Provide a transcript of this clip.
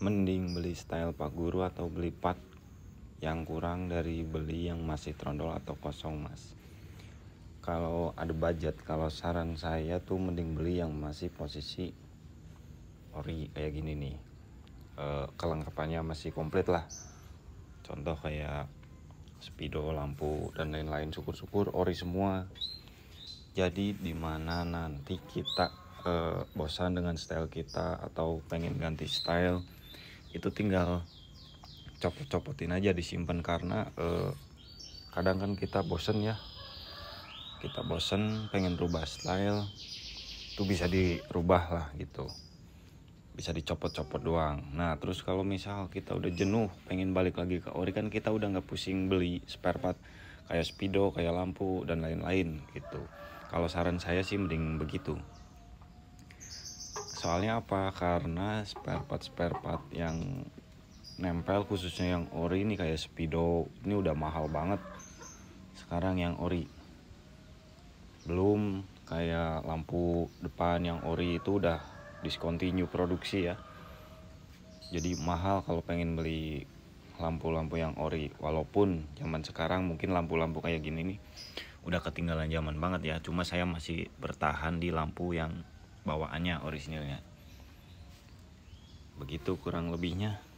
mending beli style Pak Guru atau beli pad yang kurang dari beli yang masih trondol atau kosong mas kalau ada budget kalau saran saya tuh mending beli yang masih posisi ori kayak gini nih e, kelengkapannya masih komplit lah contoh kayak speedo lampu dan lain-lain syukur-syukur ori semua jadi dimana nanti kita e, bosan dengan style kita atau pengen ganti style itu tinggal copot-copotin aja disimpan karena eh, kadang kan kita bosen ya kita bosen pengen rubah style itu bisa dirubah lah gitu bisa dicopot-copot doang nah terus kalau misal kita udah jenuh pengen balik lagi ke ori kan kita udah nggak pusing beli spare part kayak speedo kayak lampu dan lain-lain gitu kalau saran saya sih mending begitu soalnya apa karena spare part spare part yang nempel khususnya yang ori ini kayak speedo ini udah mahal banget sekarang yang ori belum kayak lampu depan yang ori itu udah discontinue produksi ya jadi mahal kalau pengen beli lampu-lampu yang ori walaupun zaman sekarang mungkin lampu-lampu kayak gini nih udah ketinggalan zaman banget ya cuma saya masih bertahan di lampu yang bawaannya orisinilnya begitu kurang lebihnya